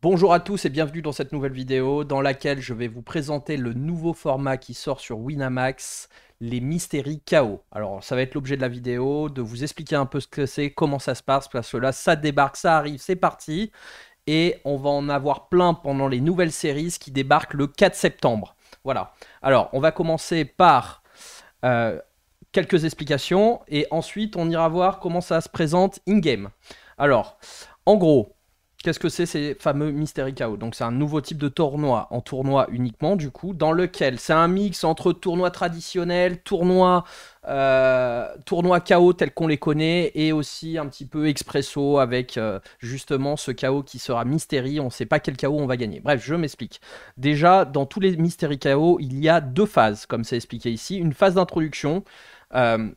Bonjour à tous et bienvenue dans cette nouvelle vidéo dans laquelle je vais vous présenter le nouveau format qui sort sur Winamax, les mystéries Chaos. Alors ça va être l'objet de la vidéo, de vous expliquer un peu ce que c'est, comment ça se passe, parce que là ça débarque, ça arrive, c'est parti. Et on va en avoir plein pendant les nouvelles séries qui débarquent le 4 septembre. Voilà. Alors on va commencer par euh, quelques explications et ensuite on ira voir comment ça se présente in-game. Alors en gros... Qu'est-ce que c'est ces fameux Mystery KO Donc c'est un nouveau type de tournoi, en tournoi uniquement du coup, dans lequel c'est un mix entre tournoi traditionnel, tournoi, euh, tournoi KO tel qu'on les connaît, et aussi un petit peu expresso avec euh, justement ce KO qui sera Mystery, on ne sait pas quel KO on va gagner. Bref, je m'explique. Déjà, dans tous les Mystery KO, il y a deux phases, comme c'est expliqué ici. Une phase d'introduction. Euh,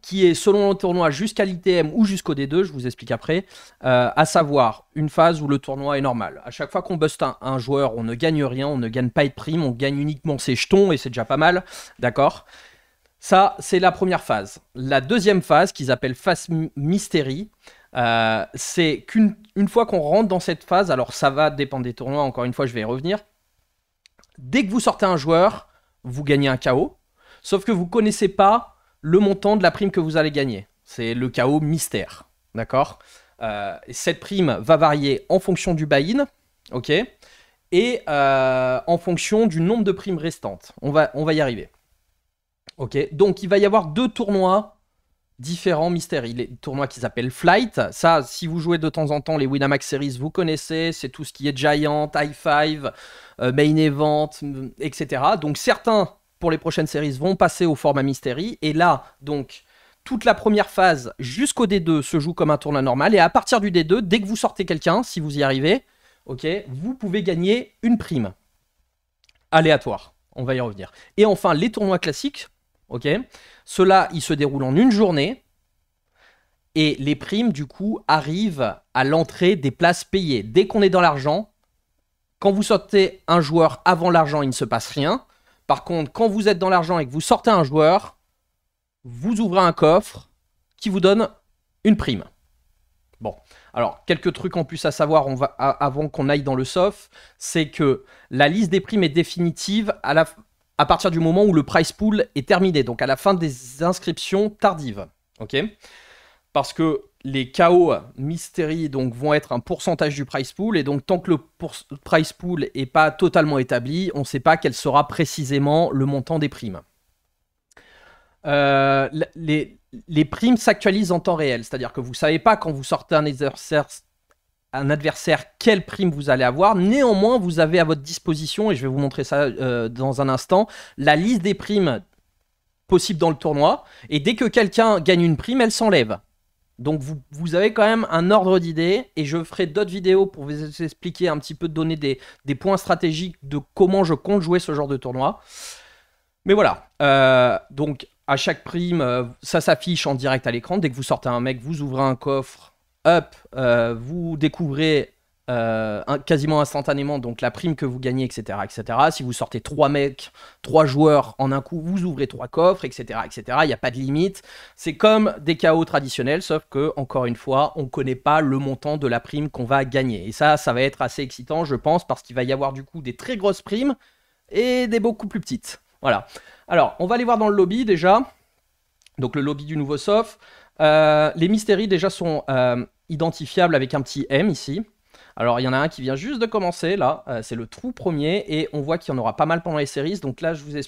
qui est selon le tournoi jusqu'à l'ITM ou jusqu'au D2, je vous explique après, euh, à savoir une phase où le tournoi est normal. À chaque fois qu'on buste un, joueur, on ne gagne rien, on ne gagne pas de prime, on gagne uniquement ses jetons et c'est déjà pas mal, d'accord Ça, c'est la première phase. La deuxième phase, qu'ils appellent phase mystérie, euh, c'est qu'une une fois qu'on rentre dans cette phase, alors ça va dépendre des tournois, encore une fois je vais y revenir, dès que vous sortez un joueur, vous gagnez un KO, sauf que vous connaissez pas le montant de la prime que vous allez gagner. C'est le chaos mystère. D'accord euh, Cette prime va varier en fonction du buy-in. OK et euh, en fonction du nombre de primes restantes. On va, on va y arriver. Ok, donc il va y avoir deux tournois différents mystères. les tournois qui s'appellent Flight. Ça, si vous jouez de temps en temps les Winamax Series, vous connaissez. C'est tout ce qui est Giant, High Five, euh, Main Event, etc. Donc certains pour les prochaines séries vont passer au format Mystery. Et là, donc, toute la première phase jusqu'au D2 se joue comme un tournoi normal. Et à partir du D2, dès que vous sortez quelqu'un, si vous y arrivez, ok, vous pouvez gagner une prime aléatoire. On va y revenir. Et enfin, les tournois classiques, ok, cela là se déroule en une journée. Et les primes, du coup, arrivent à l'entrée des places payées. Dès qu'on est dans l'argent, quand vous sortez un joueur avant l'argent, il ne se passe rien. Par contre, quand vous êtes dans l'argent et que vous sortez un joueur, vous ouvrez un coffre qui vous donne une prime. Bon, alors quelques trucs en plus à savoir on va, avant qu'on aille dans le soft, c'est que la liste des primes est définitive à, la, à partir du moment où le price pool est terminé, donc à la fin des inscriptions tardives. Ok Parce que les KO Mystery donc, vont être un pourcentage du price pool. Et donc, tant que le price pool n'est pas totalement établi, on ne sait pas quel sera précisément le montant des primes. Euh, les, primes s'actualisent en temps réel, c'est-à-dire que vous ne savez pas quand vous sortez un adversaire, un quelle prime vous allez avoir. Néanmoins, vous avez à votre disposition, et je vais vous montrer ça euh, dans un instant, la liste des primes possibles dans le tournoi. Et dès que quelqu'un gagne une prime, elle s'enlève. Donc vous, avez quand même un ordre d'idées et je ferai d'autres vidéos pour vous expliquer un petit peu, donner des, points stratégiques de comment je compte jouer ce genre de tournoi. Mais voilà, euh, donc à chaque prime, euh, ça s'affiche en direct à l'écran. Dès que vous sortez un mec, vous ouvrez un coffre, hop, euh, vous découvrez euh, quasiment instantanément, donc la prime que vous gagnez, etc., etc. Si vous sortez trois mecs, trois joueurs en un coup, vous ouvrez trois coffres, etc., etc. Il n'y a pas de limite. C'est comme des KO traditionnels, sauf que encore une fois, on ne connaît pas le montant de la prime qu'on va gagner. Et ça, ça va être assez excitant, je pense, parce qu'il va y avoir du coup des très grosses primes et des beaucoup plus petites. Voilà. Alors, on va aller voir dans le lobby déjà. Donc le lobby du nouveau soft. Euh, les mystéries déjà sont euh, identifiables avec un petit M ici. Alors il y en a un qui vient juste de commencer là, euh, c'est le trou premier, et on voit qu'il y en aura pas mal pendant les séries, donc là je vous ai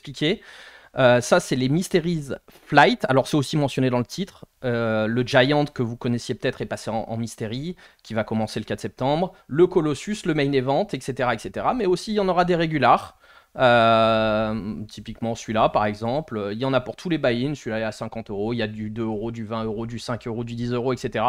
euh, ça, c'est les Mysteries Flight. Alors, c'est aussi mentionné dans le titre. Euh, le Giant, que vous connaissiez peut-être, est passé en, en qui va commencer le 4 septembre. Le Colossus, le Main Event, etc. etc. Mais aussi, il y en aura des régulars. typiquement celui-là par exemple, il y en a pour tous les buy-in, celui-là est à 50 euros, il y a du 2 euros, du 20 euros, du 5 euros, du 10 euros, etc.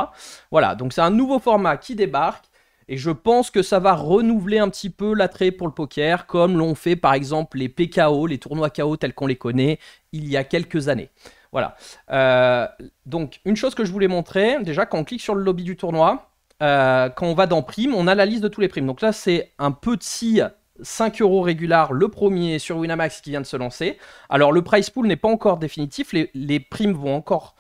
Voilà, donc c'est un nouveau format qui débarque, et je pense que ça va renouveler un petit peu l'attrait pour le poker, comme l'ont fait par exemple les PKO, les tournois KO tels qu'on les connaît il y a quelques années. Voilà. Euh, donc, une chose que je voulais montrer, déjà, quand on clique sur le lobby du tournoi, euh, quand on va dans primes, on a la liste de tous les primes. Donc là, c'est un petit 5 euros régular, le premier sur Winamax qui vient de se lancer. Alors, le price pool n'est pas encore définitif, les, primes vont encore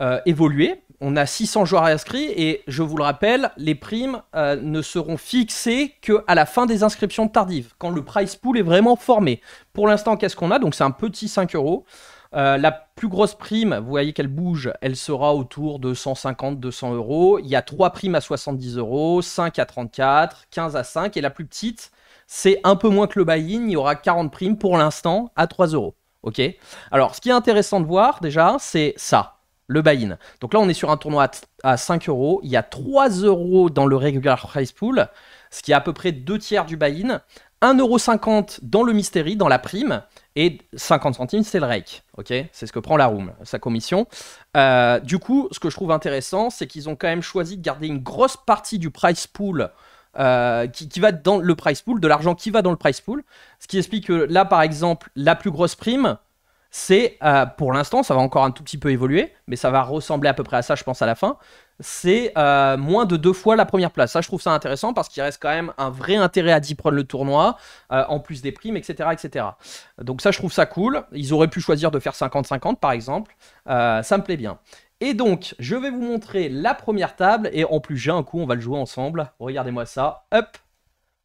euh, évoluer, on a 600 joueurs inscrits et je vous le rappelle, les primes euh, ne seront fixées qu'à la fin des inscriptions tardives, quand le price pool est vraiment formé. Pour l'instant, qu'est-ce qu'on a Donc c'est un petit 5 euros. Euh, la plus grosse prime, vous voyez qu'elle bouge, elle sera autour de 150-200 euros. Il y a 3 primes à 70 euros, 5 à 34, 15 à 5. Et la plus petite, c'est un peu moins que le buy-in. Il y aura 40 primes pour l'instant à 3 euros. Ok Alors, ce qui est intéressant de voir déjà, c'est ça le buy Donc là, on est sur un tournoi à, 5 euros. Il y a 3 euros dans le regular price pool, ce qui est à peu près 2 tiers du buy-in. 1,50€ dans le Mystery, dans la prime, et 50 centimes, c'est le rake. ok c'est ce que prend la room, sa commission. Euh, du coup, ce que je trouve intéressant, c'est qu'ils ont quand même choisi de garder une grosse partie du price pool euh, qui, qui, va dans le price pool, de l'argent qui va dans le price pool. Ce qui explique que là, par exemple, la plus grosse prime, c'est euh, pour l'instant, ça va encore un tout petit peu évoluer, mais ça va ressembler à peu près à ça, je pense, à la fin. C'est euh, moins de deux fois la première place. Ça, je trouve ça intéressant parce qu'il reste quand même un vrai intérêt à d'y prendre le tournoi, euh, en plus des primes, etc., etc. Donc ça, je trouve ça cool. Ils auraient pu choisir de faire 50-50, par exemple. ça me plaît bien. Et donc, je vais vous montrer la première table. Et en plus, j'ai un coup, on va le jouer ensemble. Regardez-moi ça. Hop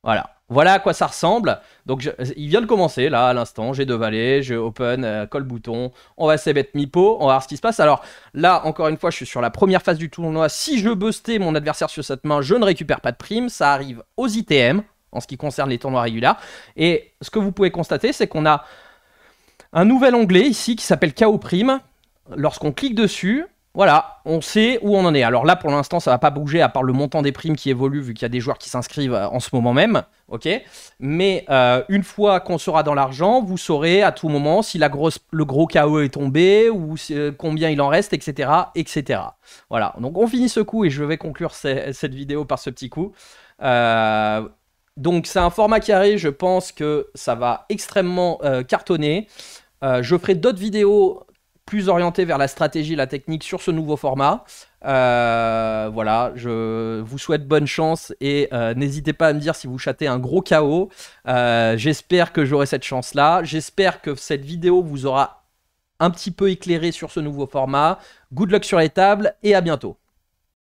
voilà. Voilà à quoi ça ressemble. Donc, il vient de commencer là à l'instant. J'ai deux valets, je open, euh, col call bouton. On va mi Mipo, on va voir ce qui se passe. Alors là, encore une fois, je suis sur la première phase du tournoi. Si je bustais mon adversaire sur cette main, je ne récupère pas de prime. Ça arrive aux ITM en ce qui concerne les tournois réguliers. Et ce que vous pouvez constater, c'est qu'on a un nouvel onglet ici qui s'appelle KO prime. Lorsqu'on clique dessus, voilà, on sait où on en est. Alors là, pour l'instant, ça va pas bouger à part le montant des primes qui évolue vu qu'il y a des joueurs qui s'inscrivent euh, en ce moment même. Ok. Mais euh, une fois qu'on sera dans l'argent, vous saurez à tout moment si la grosse, le gros KO est tombé ou euh, combien il en reste, etc., etc. Voilà. Donc on finit ce coup et je vais conclure cette vidéo par ce petit coup. donc c'est un format carré. Je pense que ça va extrêmement cartonner. je ferai d'autres vidéos plus orienté vers la stratégie, et la technique sur ce nouveau format. Euh, voilà, je vous souhaite bonne chance et euh, n'hésitez pas à me dire si vous chatez un gros chaos. Euh, j'espère que j'aurai cette chance-là. J'espère que cette vidéo vous aura un petit peu éclairé sur ce nouveau format. Good luck sur les tables et à bientôt.